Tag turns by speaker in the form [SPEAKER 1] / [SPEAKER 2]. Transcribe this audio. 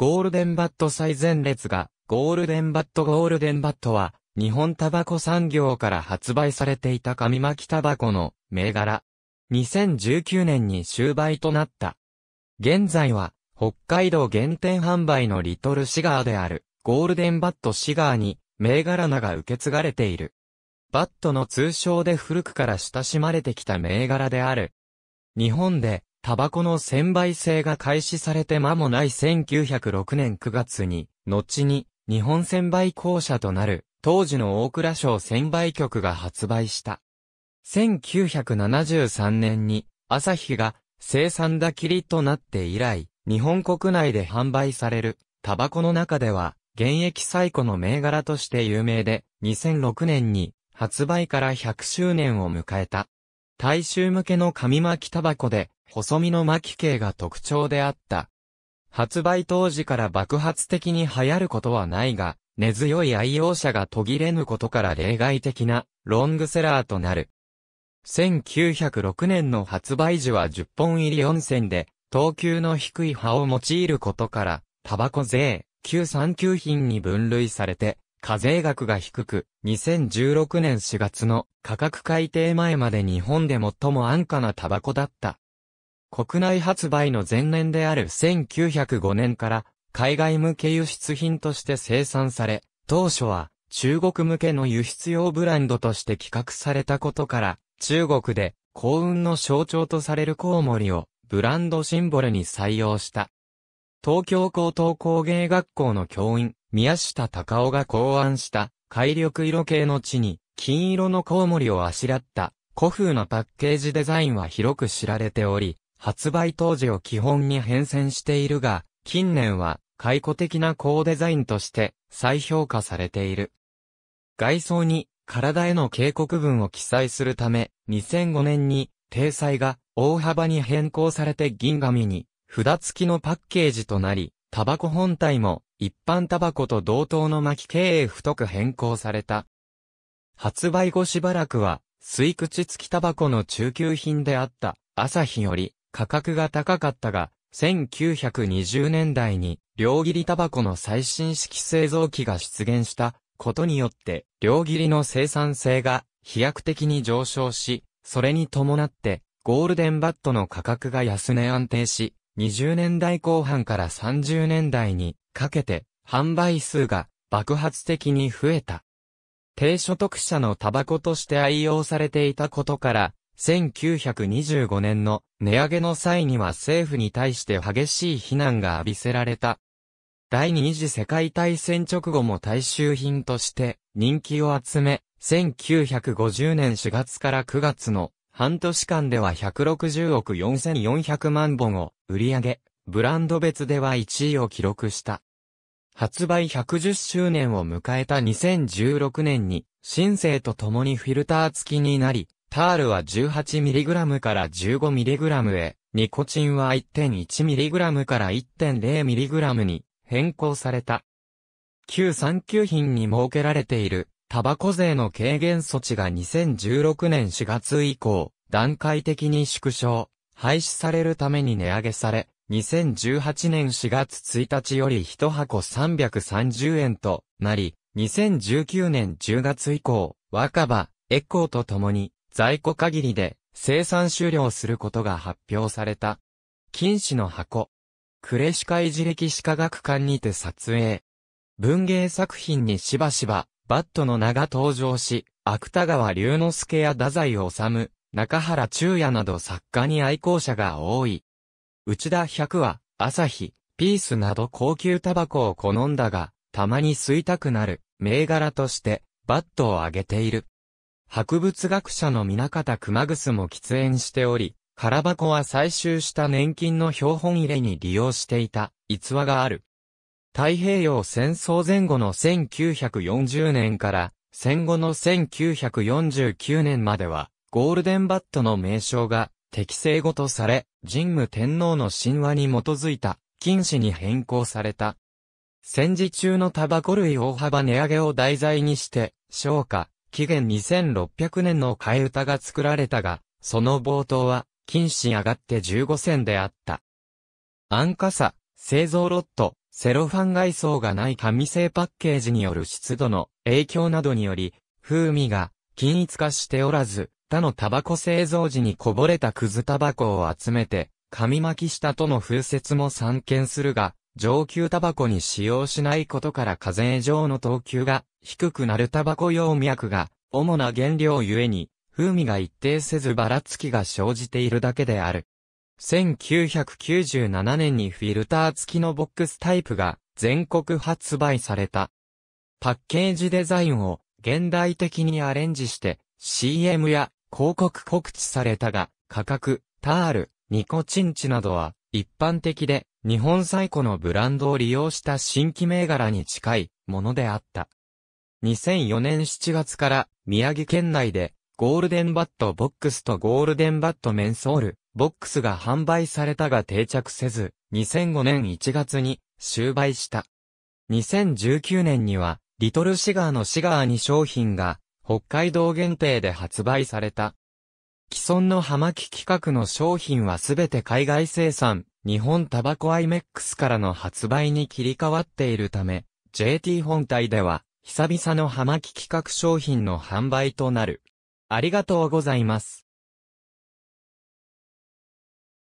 [SPEAKER 1] ゴールデンバット最前列が、ゴールデンバットゴールデンバットは、日本タバコ産業から発売されていた紙巻きタバコの銘柄。2019年に終売となった。現在は、北海道限定販売のリトルシガーである、ゴールデンバットシガーに、銘柄名が受け継がれている。バットの通称で古くから親しまれてきた銘柄である。日本でタバコの専売制が開始されて間もない1906年9月に、後に日本専売公社となる、当時の大倉省専売局が発売した。1973年に、朝日が生産だきりとなって以来、日本国内で販売される、タバコの中では、現役最古の銘柄として有名で、2006年に発売から100周年を迎えた。大衆向けの紙巻きタバコで、細身の巻き形が特徴であった。発売当時から爆発的に流行ることはないが、根強い愛用者が途切れぬことから例外的なロングセラーとなる。1906年の発売時は10本入り4泉で、等級の低い葉を用いることから、タバコ税、939品に分類されて、課税額が低く、2016年4月の価格改定前まで日本で最も安価なタバコだった。国内発売の前年である1905年から海外向け輸出品として生産され、当初は中国向けの輸出用ブランドとして企画されたことから、中国で幸運の象徴とされるコウモリをブランドシンボルに採用した。東京高等工芸学校の教員、宮下隆夫が考案した海力色系の地に金色のコウモリをあしらった古風のパッケージデザインは広く知られており、発売当時を基本に変遷しているが、近年は解雇的な高デザインとして再評価されている。外装に体への警告文を記載するため、2005年に体裁が大幅に変更されて銀紙に札付きのパッケージとなり、タバコ本体も一般タバコと同等の巻き経営太く変更された。発売後しばらくは、吸い口付きタバコの中級品であった、朝日より、価格が高かったが、1920年代に、両切りタバコの最新式製造機が出現したことによって、両切りの生産性が飛躍的に上昇し、それに伴って、ゴールデンバットの価格が安値安定し、20年代後半から30年代にかけて、販売数が爆発的に増えた。低所得者のタバコとして愛用されていたことから、1925年の値上げの際には政府に対して激しい非難が浴びせられた。第二次世界大戦直後も大衆品として人気を集め、1950年4月から9月の半年間では160億4400万本を売り上げ、ブランド別では1位を記録した。発売110周年を迎えた2016年に、新生と共にフィルター付きになり、タールは 18mg から 15mg へ、ニコチンは 1.1mg から 1.0mg に変更された。旧産休品に設けられているタバコ税の軽減措置が2016年4月以降、段階的に縮小、廃止されるために値上げされ、2018年4月1日より1箱330円となり、2019年10月以降、若葉、エコーと共に、在庫限りで生産終了することが発表された。金紙の箱。呉歯科維持歴科学館にて撮影。文芸作品にしばしば、バットの名が登場し、芥川龍之介や太宰治、中原中也など作家に愛好者が多い。内田百は、朝日、ピースなど高級タバコを好んだが、たまに吸いたくなる、銘柄として、バットを上げている。博物学者の皆方熊楠も喫煙しており、空箱は採集した年金の標本入れに利用していた逸話がある。太平洋戦争前後の1940年から戦後の1949年まではゴールデンバットの名称が適正語とされ、神武天皇の神話に基づいた禁止に変更された。戦時中のタバコ類大幅値上げを題材にして、消化、紀元2600年の替え歌が作られたが、その冒頭は、金子上がって15銭であった。安価さ、製造ロット、セロファン外装がない紙製パッケージによる湿度の影響などにより、風味が均一化しておらず、他のタバコ製造時にこぼれたくずタバコを集めて、紙巻きしたとの風説も散見するが、上級タバコに使用しないことから課税上の等級が低くなるタバコ用脈が主な原料ゆえに風味が一定せずばらつきが生じているだけである。1997年にフィルター付きのボックスタイプが全国発売された。パッケージデザインを現代的にアレンジして CM や広告告知されたが価格、タール、ニコチンチなどは一般的で日本最古のブランドを利用した新規銘柄に近いものであった。2004年7月から宮城県内でゴールデンバットボックスとゴールデンバットメンソールボックスが販売されたが定着せず2005年1月に終売した。2019年にはリトルシガーのシガー2商品が北海道限定で発売された。既存の葉巻企画の商品はすべて海外生産日本タバコアイメックスからの発売に切り替わっているため、JT 本体では、久々の葉巻企画商品の販売となる。ありがとうございます。